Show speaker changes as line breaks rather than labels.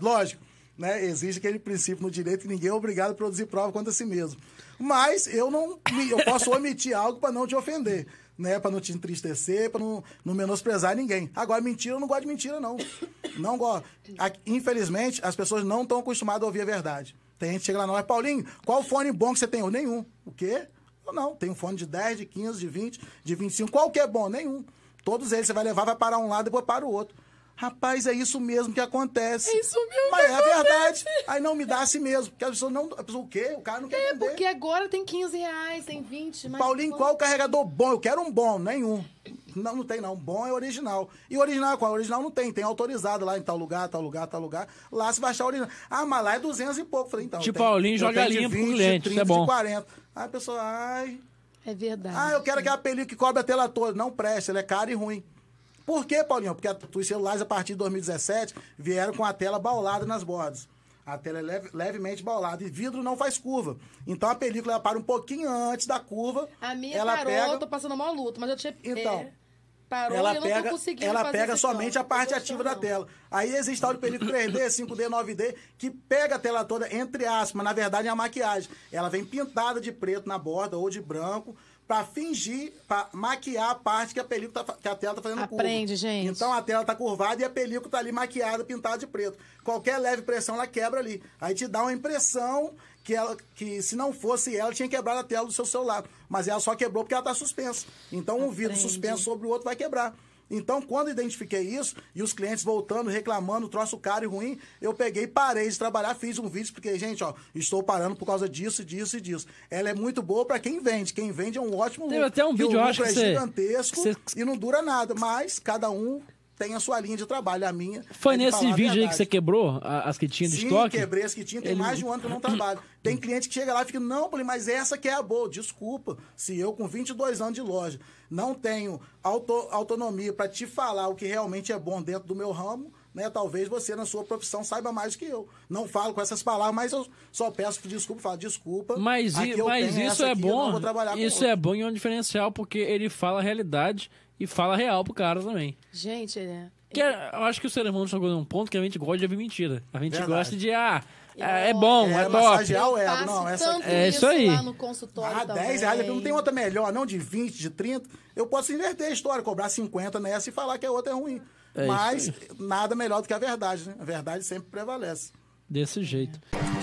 Lógico, né? Existe aquele princípio no direito que ninguém é obrigado a produzir prova contra si mesmo. Mas eu não eu posso omitir algo para não te ofender, né? Para não te entristecer, para não, não menosprezar ninguém. Agora, mentira, eu não gosto de mentira, não. Não gosto. Infelizmente, as pessoas não estão acostumadas a ouvir a verdade. Tem gente que chega lá, não, mas Paulinho, qual fone bom que você tem? Eu, nenhum. O quê? Eu não, tem um fone de 10, de 15, de 20, de 25, qualquer bom, nenhum. Todos eles você vai levar, vai parar um lado, e depois para o outro. Rapaz, é isso mesmo que acontece. É isso mesmo. Mas é a verdade. Aí não me dá assim mesmo. Porque a pessoa não. A pessoa, o quê? O cara não quer é, vender. É, porque agora tem 15 reais, tem 20. Mas Paulinho, qual o carregador bom? Eu quero um bom, nenhum. Não, não tem, não. Bom é original. E original qual? Original não tem. Tem autorizado lá em tal lugar, tal lugar, tal lugar. Lá se baixar original. Ah, mas lá é 200 e pouco. Falei, então. De tem, Paulinho, joga ali linha 20, pro cliente. 30, isso é bom. De 40. Aí a pessoa, ai. É verdade. Ah, eu quero aquela película que cobre a tela toda. Não presta, ela é cara e ruim. Por quê, Paulinho? Porque os celulares, a partir de 2017, vieram com a tela baulada nas bordas. A tela é leve, levemente baulada e vidro não faz curva. Então a película ela para um pouquinho antes da curva. A minha ela parou, pega... eu tô passando uma luta, mas eu tinha. Então. É... Parou, ela pega, ela pega somente a parte ativa da tela. Aí existe tal de película 3D, 5D, 9D, que pega a tela toda, entre aspas, mas na verdade é a maquiagem. Ela vem pintada de preto na borda ou de branco, para fingir, para maquiar a parte que a película tá, que a tela tá fazendo Aprende, curva. Aprende, gente. Então a tela tá curvada e a película tá ali maquiada, pintada de preto. Qualquer leve pressão ela quebra ali. Aí te dá uma impressão que, ela, que se não fosse ela, tinha quebrado a tela do seu celular. Mas ela só quebrou porque ela está suspensa. Então, um vidro suspenso sobre o outro vai quebrar. Então, quando identifiquei isso, e os clientes voltando, reclamando, troço caro e ruim, eu peguei, parei de trabalhar, fiz um vídeo, porque, gente, ó, estou parando por causa disso, disso e disso. Ela é muito boa para quem vende. Quem vende é um ótimo lucro. Tem até um vídeo, eu acho que é você... gigantesco você... e não dura nada, mas cada um tem a sua linha de trabalho. A minha. É Foi nesse vídeo aí que você quebrou as que tinha de Sim, estoque? Sim, quebrei as que tinha, tem Ele... mais de um ano que eu não trabalho. Tem cliente que chega lá e fica, não, mas essa que é a boa. Desculpa, se eu com 22 anos de loja não tenho auto, autonomia para te falar o que realmente é bom dentro do meu ramo, né? Talvez você, na sua profissão, saiba mais que eu. Não falo com essas palavras, mas eu só peço desculpa, falo desculpa. Mas, mas isso é aqui, bom. Isso é bom e é um diferencial, porque ele fala a realidade e fala real pro cara também. Gente, né? Que é, eu acho que o ser humano chegou num ponto que a gente gosta de ouvir mentira. A gente Verdade. gosta de, ah, é, é bom, é, é top. É o ego. Não, essa é isso aí. Lá no consultório ah, também. 10 reais, não tem outra melhor, não, de 20, de 30. Eu posso inverter a história, cobrar 50 nessa e falar que a outra é ruim. É Mas nada melhor do que a verdade, né? A verdade sempre prevalece. Desse jeito. É.